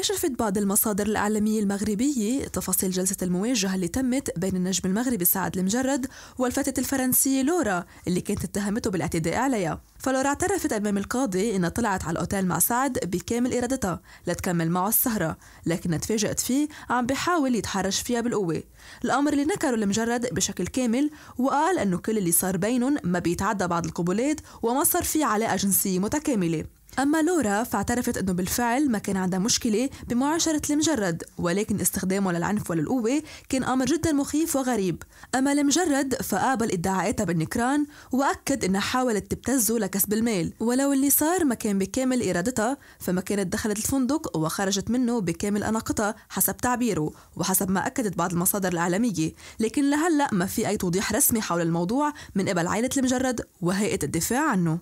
كشفت بعض المصادر الإعلامية المغربية تفاصيل جلسة المواجهة اللي تمت بين النجم المغربي سعد المجرد والفتاة الفرنسية لورا اللي كانت اتهمته بالاعتداء عليها فلورا اعترفت أمام القاضي إنها طلعت على الأوتيل مع سعد بكامل إرادتها لتكمل معه السهرة لكنها تفاجأت فيه عم بحاول يتحرش فيها بالقوة الأمر اللي نكره المجرد بشكل كامل وقال إنه كل اللي صار بينهم ما بيتعدى بعض القبولات وما صار في علاقة جنسية متكاملة أما لورا فاعترفت أنه بالفعل ما كان عندها مشكلة بمعاشرة المجرد ولكن استخدامه للعنف وللقوة كان أمر جدا مخيف وغريب أما المجرد فقابل ادعاءاتها بالنكران وأكد أنها حاولت تبتزه لكسب المال ولو اللي صار ما كان بكامل إرادتها فما كانت دخلت الفندق وخرجت منه بكامل أناقتها حسب تعبيره وحسب ما أكدت بعض المصادر الإعلامية لكن لهلأ ما في أي توضيح رسمي حول الموضوع من قبل عائلة المجرد وهيئة الدفاع عنه